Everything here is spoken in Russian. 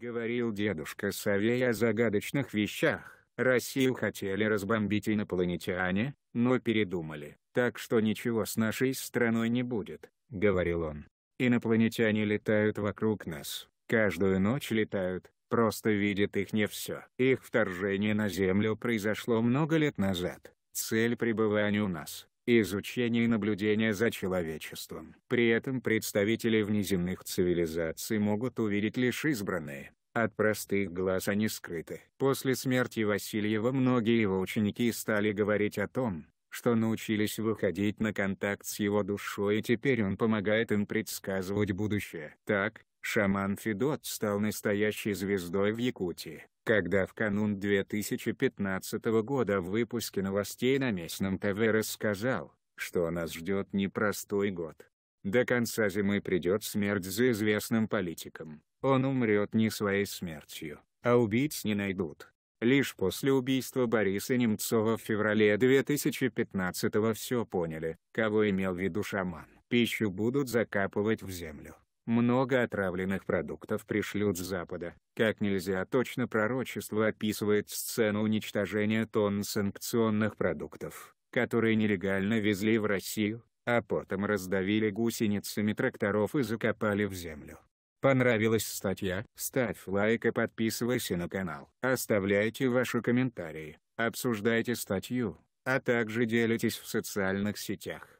Говорил дедушка Савей о загадочных вещах. Россию хотели разбомбить инопланетяне, но передумали, так что ничего с нашей страной не будет, говорил он. Инопланетяне летают вокруг нас, каждую ночь летают, просто видят их не все. Их вторжение на Землю произошло много лет назад. Цель пребывания у нас изучения и наблюдения за человечеством. При этом представители внеземных цивилизаций могут увидеть лишь избранные. От простых глаз они скрыты. После смерти Васильева многие его ученики стали говорить о том, что научились выходить на контакт с его душой и теперь он помогает им предсказывать будущее. Так, шаман Федот стал настоящей звездой в Якутии когда в канун 2015 года в выпуске новостей на местном ТВ рассказал, что нас ждет непростой год. До конца зимы придет смерть за известным политиком. Он умрет не своей смертью, а убийц не найдут. Лишь после убийства Бориса Немцова в феврале 2015-го все поняли, кого имел в виду шаман. Пищу будут закапывать в землю. Много отравленных продуктов пришлют с Запада. Как нельзя точно пророчество описывает сцену уничтожения тонн санкционных продуктов, которые нелегально везли в Россию, а потом раздавили гусеницами тракторов и закопали в землю. Понравилась статья? Ставь лайк и подписывайся на канал. Оставляйте ваши комментарии, обсуждайте статью, а также делитесь в социальных сетях.